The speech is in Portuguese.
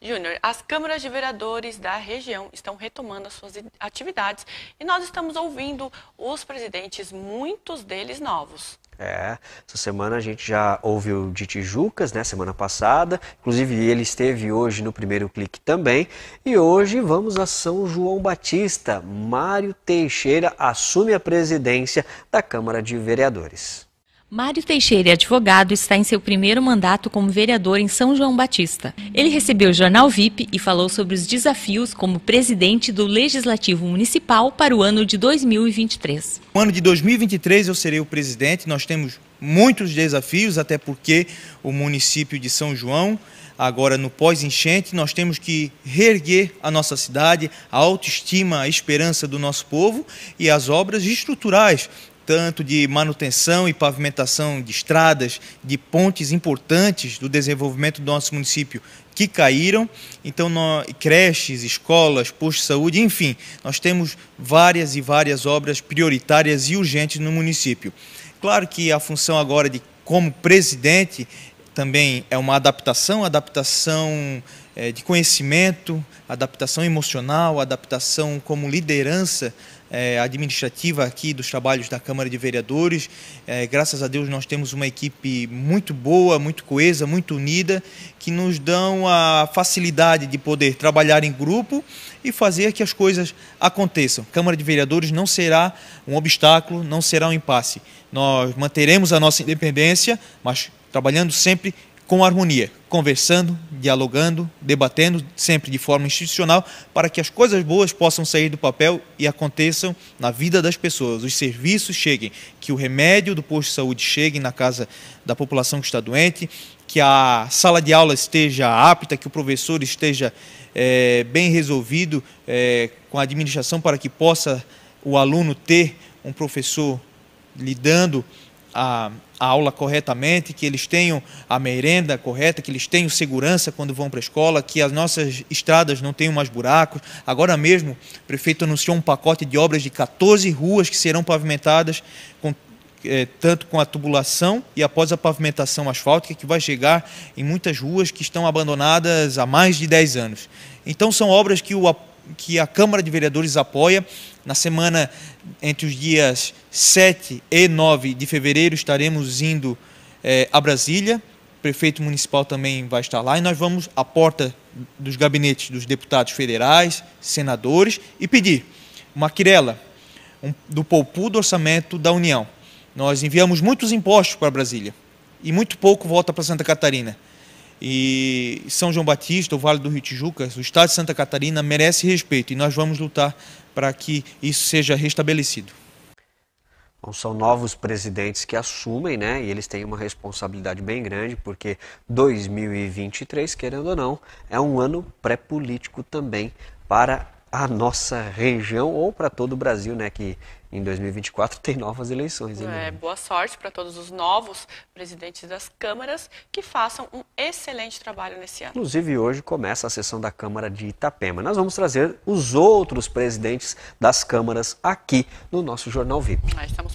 Júnior, as câmaras de vereadores da região estão retomando as suas atividades e nós estamos ouvindo os presidentes, muitos deles novos. É, essa semana a gente já ouviu de Tijucas, né, semana passada. Inclusive ele esteve hoje no primeiro clique também. E hoje vamos a São João Batista. Mário Teixeira assume a presidência da Câmara de Vereadores. Mário Teixeira, advogado, está em seu primeiro mandato como vereador em São João Batista. Ele recebeu o jornal VIP e falou sobre os desafios como presidente do Legislativo Municipal para o ano de 2023. No ano de 2023 eu serei o presidente. Nós temos muitos desafios, até porque o município de São João, agora no pós-enchente, nós temos que reerguer a nossa cidade, a autoestima, a esperança do nosso povo e as obras estruturais tanto de manutenção e pavimentação de estradas, de pontes importantes do desenvolvimento do nosso município que caíram. Então, nós, creches, escolas, postos de saúde, enfim, nós temos várias e várias obras prioritárias e urgentes no município. Claro que a função agora de como presidente também é uma adaptação, adaptação é, de conhecimento, adaptação emocional, adaptação como liderança é, administrativa aqui dos trabalhos da Câmara de Vereadores. É, graças a Deus nós temos uma equipe muito boa, muito coesa, muito unida, que nos dão a facilidade de poder trabalhar em grupo e fazer que as coisas aconteçam. Câmara de Vereadores não será um obstáculo, não será um impasse. Nós manteremos a nossa independência, mas trabalhando sempre com harmonia, conversando, dialogando, debatendo, sempre de forma institucional, para que as coisas boas possam sair do papel e aconteçam na vida das pessoas, os serviços cheguem, que o remédio do posto de saúde chegue na casa da população que está doente, que a sala de aula esteja apta, que o professor esteja é, bem resolvido é, com a administração para que possa o aluno ter um professor lidando a, a aula corretamente, que eles tenham a merenda correta, que eles tenham segurança quando vão para a escola, que as nossas estradas não tenham mais buracos. Agora mesmo, o prefeito anunciou um pacote de obras de 14 ruas que serão pavimentadas com eh, tanto com a tubulação e após a pavimentação asfáltica, que vai chegar em muitas ruas que estão abandonadas há mais de 10 anos. Então, são obras que o que a Câmara de Vereadores apoia. Na semana entre os dias 7 e 9 de fevereiro estaremos indo é, a Brasília. O prefeito municipal também vai estar lá e nós vamos à porta dos gabinetes dos deputados federais, senadores e pedir uma quirela um, do poupu do orçamento da União. Nós enviamos muitos impostos para Brasília e muito pouco volta para Santa Catarina. E São João Batista, o Vale do Rio Tijuca, o estado de Santa Catarina merece respeito e nós vamos lutar para que isso seja restabelecido. Bom, são novos presidentes que assumem, né? E eles têm uma responsabilidade bem grande, porque 2023, querendo ou não, é um ano pré-político também para a nossa região ou para todo o Brasil, né? Que em 2024 tem novas eleições. é, boa sorte para todos os novos presidentes das câmaras que façam um excelente trabalho nesse ano. Inclusive, hoje começa a sessão da Câmara de Itapema. Nós vamos trazer os outros presidentes das câmaras aqui no nosso Jornal VIP.